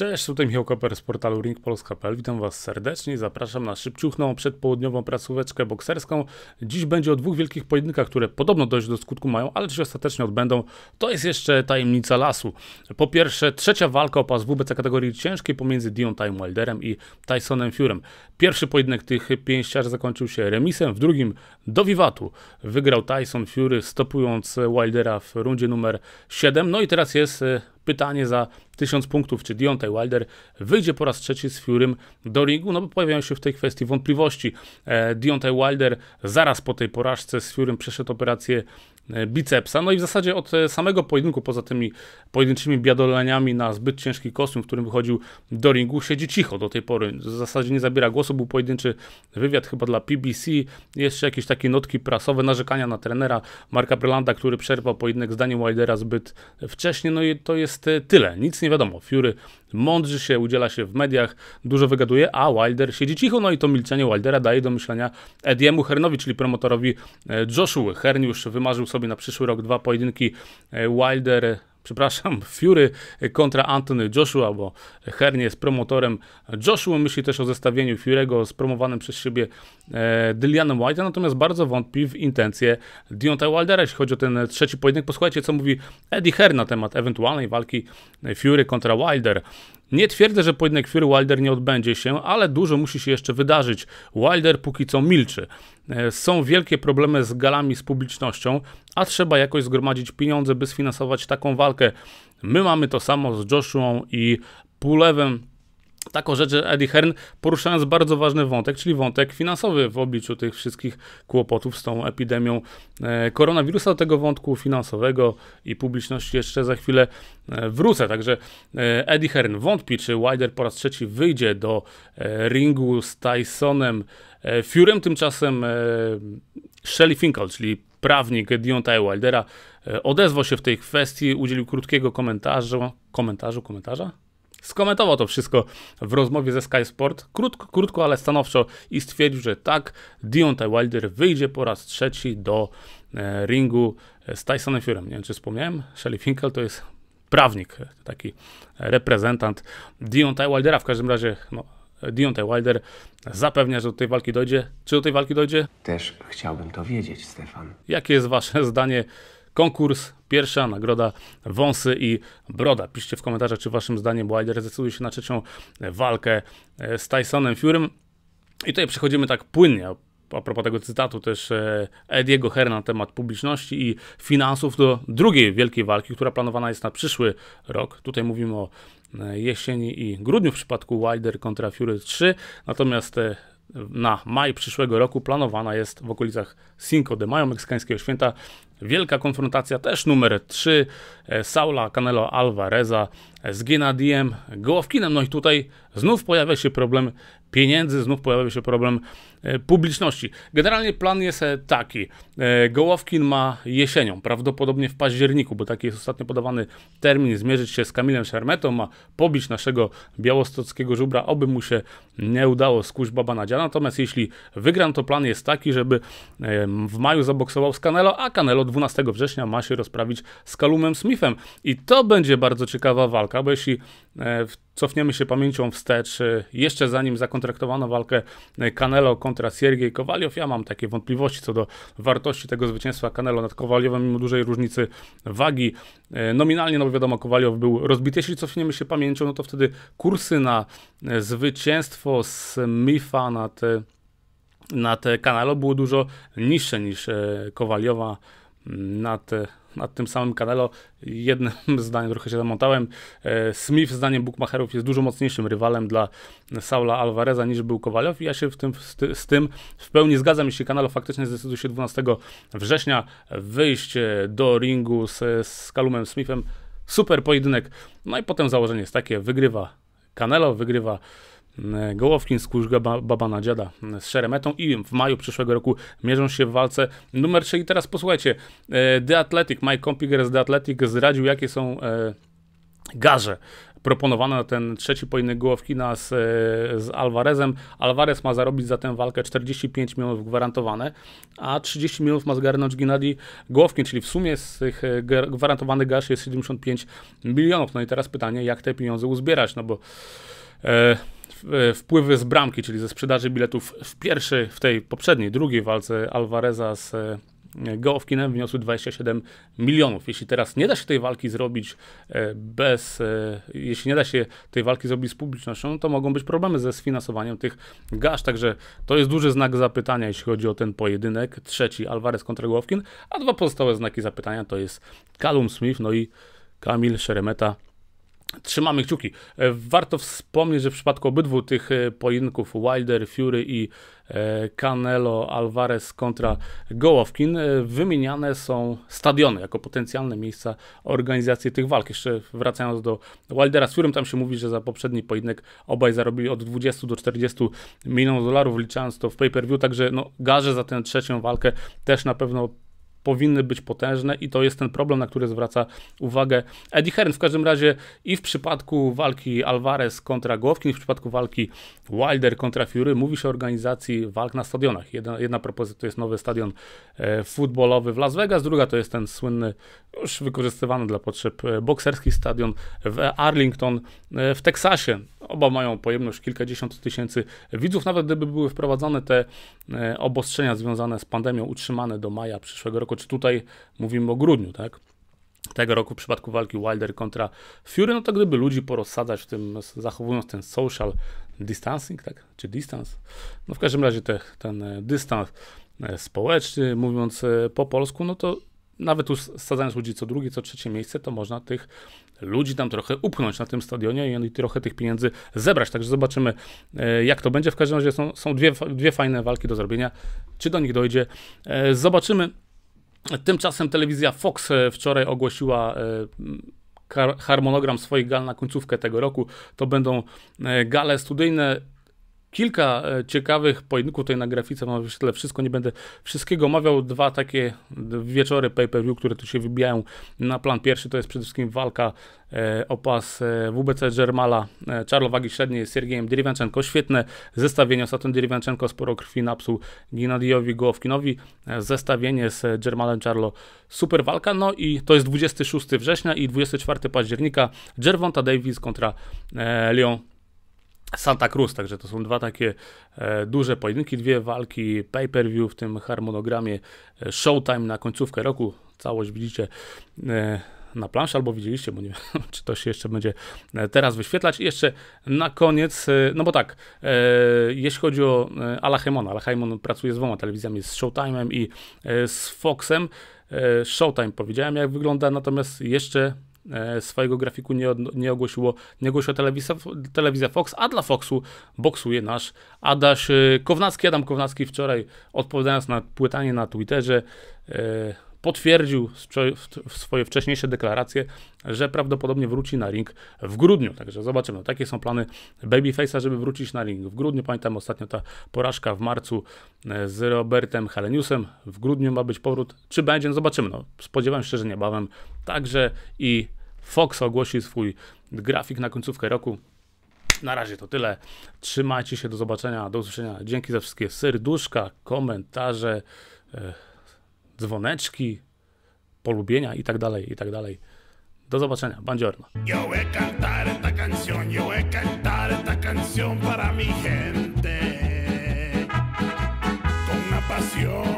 Cześć, tutaj Michał Koper z portalu ringpolska.pl. Witam Was serdecznie i zapraszam na szybciuchną przedpołudniową pracóweczkę bokserską. Dziś będzie o dwóch wielkich pojedynkach, które podobno dojść do skutku mają, ale czy się ostatecznie odbędą, to jest jeszcze tajemnica lasu. Po pierwsze, trzecia walka o pas WBC kategorii ciężkiej pomiędzy Dion Wilderem i Tysonem Furem. Pierwszy pojedynek tych pięściarzy zakończył się remisem, w drugim do wiwatu. Wygrał Tyson Fury stopując Wildera w rundzie numer 7, no i teraz jest y, pytanie za 1000 punktów, czy Deontay Wilder wyjdzie po raz trzeci z Furym do ringu, no bo pojawiają się w tej kwestii wątpliwości. E, Deontay Wilder zaraz po tej porażce z Furym przeszedł operację E, bicepsa. No i w zasadzie od e, samego pojedynku, poza tymi pojedynczymi biadoleniami na zbyt ciężki kostium, w którym wychodził do ringu, siedzi cicho do tej pory. W zasadzie nie zabiera głosu, był pojedynczy wywiad chyba dla PBC, jeszcze jakieś takie notki prasowe, narzekania na trenera Marka Brylanda, który przerwał pojedynek zdaniem Wildera zbyt wcześnie. No i to jest e, tyle, nic nie wiadomo. Fury mądrzy się, udziela się w mediach, dużo wygaduje, a Wilder siedzi cicho, no i to milczenie Wildera daje do myślenia Ediemu Hernowi, czyli promotorowi e, Joshua. Hern już wymarzył sobie na przyszły rok dwa pojedynki e, Wilder przepraszam, Fury kontra Anthony Joshua, bo Hernie jest promotorem Joshua, myśli też o zestawieniu Fury'ego z promowanym przez siebie e, Dylianem natomiast bardzo wątpi w intencje Dionta Wildera, jeśli chodzi o ten trzeci pojedynek. Posłuchajcie, co mówi Eddie Her na temat ewentualnej walki Fury kontra Wilder. Nie twierdzę, że pojedynek Fury Wilder nie odbędzie się, ale dużo musi się jeszcze wydarzyć. Wilder póki co milczy. E, są wielkie problemy z galami, z publicznością, a trzeba jakoś zgromadzić pieniądze, by sfinansować taką walkę. My mamy to samo z Joshua i Pulewem Taką rzecz, że Eddie Hearn, poruszając bardzo ważny wątek, czyli wątek finansowy w obliczu tych wszystkich kłopotów z tą epidemią e, koronawirusa, do tego wątku finansowego i publiczności jeszcze za chwilę e, wrócę. Także e, Eddie Hearn wątpi, czy Wilder po raz trzeci wyjdzie do ringu z Tysonem Furem, tymczasem Shelly Finkel, czyli prawnik Deontay Wildera, odezwał się w tej kwestii, udzielił krótkiego komentarza, komentarzu, komentarza? Skomentował to wszystko w rozmowie ze Sky Sport, krótko, krótko ale stanowczo i stwierdził, że tak, Deontay Wilder wyjdzie po raz trzeci do e, ringu e, z Tysonem Furem. Nie wiem, czy wspomniałem, Shelly Finkel to jest prawnik, e, taki reprezentant Deontay Wildera. W każdym razie no, Deontay Wilder zapewnia, że do tej walki dojdzie. Czy do tej walki dojdzie? Też chciałbym to wiedzieć, Stefan. Jakie jest wasze zdanie konkurs, pierwsza nagroda wąsy i broda. Piszcie w komentarzach, czy waszym zdaniem Wilder zdecyduje się na trzecią walkę e, z Tysonem Furym. I tutaj przechodzimy tak płynnie, a propos tego cytatu też e, Ediego Herna na temat publiczności i finansów do drugiej wielkiej walki, która planowana jest na przyszły rok. Tutaj mówimy o e, jesieni i grudniu w przypadku Wilder kontra Fury 3, natomiast na maj przyszłego roku planowana jest w okolicach Cinco de Mayo, meksykańskiego święta, wielka konfrontacja, też numer 3, e, Saula Canelo Alvareza z Gennadiem Gołowkinem. No i tutaj znów pojawia się problem pieniędzy, znów pojawia się problem e, publiczności. Generalnie plan jest e, taki. E, Gołowkin ma jesienią, prawdopodobnie w październiku, bo taki jest ostatnio podawany termin, zmierzyć się z Kamilem Szermetą, ma pobić naszego białostockiego żubra, oby mu się nie udało skuść baba nadzia. Natomiast jeśli wygram, to plan jest taki, żeby w maju zaboksował z Canelo, a Canelo 12 września ma się rozprawić z Kalumem Smithem. I to będzie bardzo ciekawa walka, bo jeśli E, cofniemy się pamięcią wstecz, e, jeszcze zanim zakontraktowano walkę e, Canelo kontra Siergiej Kowaliow. Ja mam takie wątpliwości co do wartości tego zwycięstwa Canelo nad Kowaliowem, mimo dużej różnicy wagi. Nominalnie, no wiadomo, Kowaliow był rozbity. Jeśli cofniemy się pamięcią, no to wtedy kursy na zwycięstwo z MIFA nad, nad Canelo były dużo niższe niż Kowaliowa na te nad tym samym Canelo. Jednym zdaniem trochę się zamontałem e, Smith, zdaniem bookmacherów, jest dużo mocniejszym rywalem dla Saula Alvareza niż był Kowalow. I ja się w tym, z, tym w pełni zgadzam. Jeśli Canelo faktycznie zdecyduje się 12 września wyjść e, do ringu z, z Kalumem Smithem, super pojedynek. No i potem założenie jest takie: wygrywa Canelo, wygrywa E, Gołowkin skórzga Babana Dziada e, z Szeremetą i w maju przyszłego roku mierzą się w walce numer 3. I teraz posłuchajcie, e, The Athletic, Mike Compiger z The Athletic zdradził jakie są garze proponowane na ten trzeci pojedynek Gołowkina z, z Alvarezem. Alvarez ma zarobić za tę walkę 45 milionów gwarantowane, a 30 milionów ma zgarnąć Gennady Gołowkin, czyli w sumie z tych gwarantowanych garz jest 75 milionów. No i teraz pytanie, jak te pieniądze uzbierać, no bo... E, E, wpływy z bramki, czyli ze sprzedaży biletów w pierwszej, w tej poprzedniej, drugiej walce Alvareza z e, Goofkinem wyniosły 27 milionów. Jeśli teraz nie da się tej walki zrobić e, bez, jeśli nie da się tej walki zrobić z publicznością, no to mogą być problemy ze sfinansowaniem tych gaz. także to jest duży znak zapytania, jeśli chodzi o ten pojedynek. Trzeci Alvarez kontra Goofkin, a dwa pozostałe znaki zapytania to jest Callum Smith, no i Kamil Szeremeta Trzymamy kciuki. E, warto wspomnieć, że w przypadku obydwu tych e, pojedynków Wilder, Fury i e, Canelo Alvarez kontra Gołowkin wymieniane są stadiony jako potencjalne miejsca organizacji tych walk. Jeszcze wracając do Wildera z Furym, tam się mówi, że za poprzedni pojedynek obaj zarobili od 20 do 40 milionów dolarów, licząc to w pay-per-view, także no, garze za tę trzecią walkę też na pewno powinny być potężne i to jest ten problem, na który zwraca uwagę Eddie Hearn. W każdym razie i w przypadku walki Alvarez kontra Głowkin, i w przypadku walki Wilder kontra Fury mówi się o organizacji walk na stadionach. Jedna, jedna propozycja to jest nowy stadion e, futbolowy w Las Vegas, druga to jest ten słynny, już wykorzystywany dla potrzeb e, bokserskich stadion w Arlington e, w Teksasie. Oba mają pojemność kilkadziesiąt tysięcy widzów. Nawet gdyby były wprowadzone te e, obostrzenia związane z pandemią, utrzymane do maja przyszłego roku, czy tutaj mówimy o grudniu, tak? tego roku w przypadku walki Wilder kontra Fury, no to gdyby ludzi porozsadzać w tym, zachowując ten social distancing, tak? Czy distance? No w każdym razie te, ten e, dystans e, społeczny, mówiąc po polsku, no to nawet usadzając ludzi co drugie, co trzecie miejsce, to można tych ludzi tam trochę upchnąć na tym stadionie i trochę tych pieniędzy zebrać. Także zobaczymy, e, jak to będzie. W każdym razie są, są dwie, dwie fajne walki do zrobienia. Czy do nich dojdzie? E, zobaczymy. Tymczasem telewizja Fox e, wczoraj ogłosiła harmonogram swoich gal na końcówkę tego roku. To będą gale studyjne Kilka e, ciekawych pojedynków tutaj na grafice mam wyświetlę wszystko, nie będę wszystkiego omawiał. Dwa takie wieczory pay-per-view, które tu się wybijają na plan pierwszy, to jest przede wszystkim walka e, o pas e, WBC Germala Charlo wagi średniej z Sergiejem Dyrywianczenko. Świetne zestawienie, ostatnio Dyrywianczenko sporo krwi napsuł Ginadijowi Gołowkinowi. zestawienie z Germalem Charlo. super walka. No i to jest 26 września i 24 października Gervonta Davis kontra Leon Santa Cruz, także to są dwa takie e, duże pojedynki, dwie walki pay-per-view w tym harmonogramie e, Showtime na końcówkę roku. Całość widzicie e, na planszy albo widzieliście, bo nie wiem, czy to się jeszcze będzie e, teraz wyświetlać. I jeszcze na koniec, e, no bo tak, e, jeśli chodzi o Alahemona, Alahemon pracuje z dwoma telewizjami, z Showtime'em i z Foxem. Showtime powiedziałem, jak wygląda, natomiast jeszcze E, swojego grafiku nie, nie ogłosiło, nie ogłosiła telewizja, telewizja Fox, a dla Foxu boksuje nasz Adaś e, Kownacki. Adam Kownacki wczoraj odpowiadając na pytanie na Twitterze, e, potwierdził swoje wcześniejsze deklaracje, że prawdopodobnie wróci na ring w grudniu. Także zobaczymy. Takie są plany Babyface'a, żeby wrócić na ring w grudniu. Pamiętam ostatnio ta porażka w marcu e, z Robertem Heleniusem. W grudniu ma być powrót. Czy będzie? No zobaczymy. No, spodziewam się, że niebawem. Także i Fox ogłosi swój grafik na końcówkę roku. Na razie to tyle. Trzymajcie się, do zobaczenia, do usłyszenia. Dzięki za wszystkie serduszka, komentarze. E, dzwoneczki, polubienia i tak dalej, i tak dalej. Do zobaczenia, buongiorno. Yo voy a cantar esta canción, yo voy a cantar esta canción para mi gente. Con una pasión.